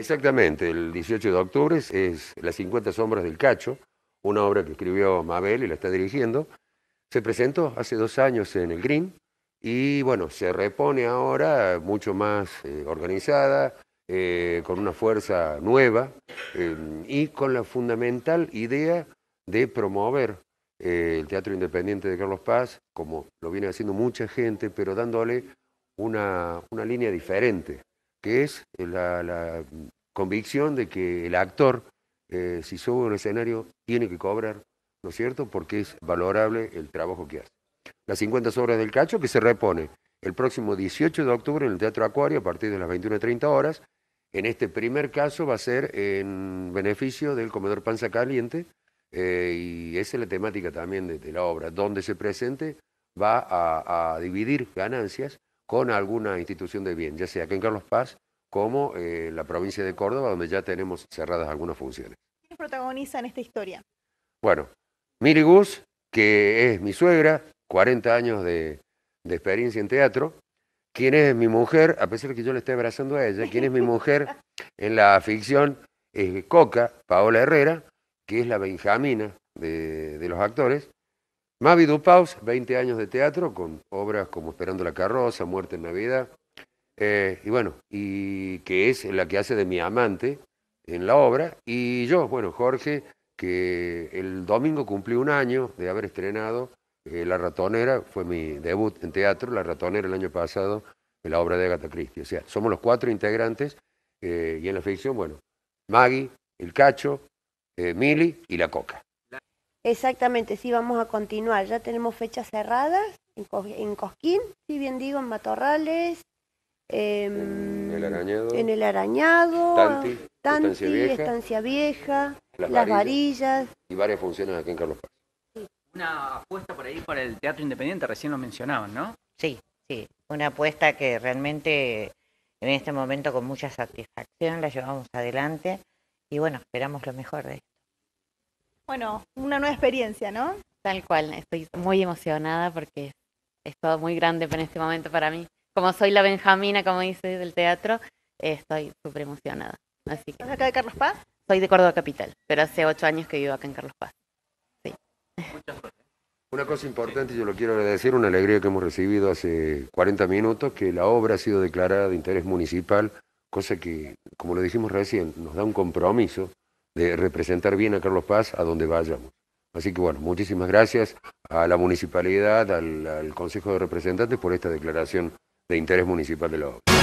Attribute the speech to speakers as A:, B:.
A: Exactamente, el 18 de octubre es Las 50 sombras del Cacho, una obra que escribió Mabel y la está dirigiendo. Se presentó hace dos años en el Green y bueno, se repone ahora mucho más eh, organizada, eh, con una fuerza nueva eh, y con la fundamental idea de promover el Teatro Independiente de Carlos Paz, como lo viene haciendo mucha gente, pero dándole una, una línea diferente, que es la convicción de que el actor, eh, si sube un escenario, tiene que cobrar, ¿no es cierto? Porque es valorable el trabajo que hace. Las 50 obras del Cacho que se repone el próximo 18 de octubre en el Teatro Acuario a partir de las 21.30 horas. En este primer caso va a ser en beneficio del comedor Panza Caliente eh, y esa es la temática también de, la obra. Donde se presente va a, a dividir ganancias con alguna institución de bien, ya sea que en Carlos Paz como eh, la provincia de Córdoba, donde ya tenemos cerradas algunas funciones. ¿Quiénes protagonizan esta historia? Bueno, Miri Gus, que es mi suegra, 40 años de, experiencia en teatro. ¿Quién es mi mujer? A pesar de que yo le esté abrazando a ella, ¿quién es mi mujer en la ficción? Es Coca, Paola Herrera, que es la Benjamina de, los actores. Mavi Dupaus, 20 años de teatro, con obras como Esperando la carroza, Muerte en Navidad, eh, y bueno, y que es la que hace de mi amante en la obra. Y yo, bueno, Jorge, que el domingo cumplí un año de haber estrenado eh, La Ratonera, fue mi debut en teatro, La Ratonera el año pasado, en la obra de Agatha Christie. O sea, somos los cuatro integrantes eh, y en la ficción, bueno, Maggie, El Cacho, Mili y La Coca. Exactamente, sí, vamos a continuar. Ya tenemos fechas cerradas en, Cosquín, si bien digo, en Matorrales, en el Arañado. Tanti. Estancia Vieja. las, varillas, Y varias funciones aquí en Carlos Paz. Una apuesta por ahí para el Teatro Independiente, recién lo mencionaban, ¿no? Sí, sí. Una apuesta que realmente en este momento con mucha satisfacción la llevamos adelante y bueno, esperamos lo mejor de esto. Bueno, una nueva experiencia, ¿no? Tal cual, estoy muy emocionada porque es todo muy grande en este momento para mí como soy la Benjamina, como dice del teatro, estoy súper emocionada. Así acá de Carlos Paz? Soy de Córdoba Capital, pero hace ocho años que vivo acá en Carlos Paz. Una cosa importante, yo lo quiero agradecer, una alegría que hemos recibido hace 40 minutos, que la obra ha sido declarada de interés municipal, cosa que, como lo dijimos recién, nos da un compromiso de representar bien a Carlos Paz a donde vayamos. Así que bueno, muchísimas gracias a la municipalidad, al, al Consejo de Representantes por esta declaración de interés municipal de los...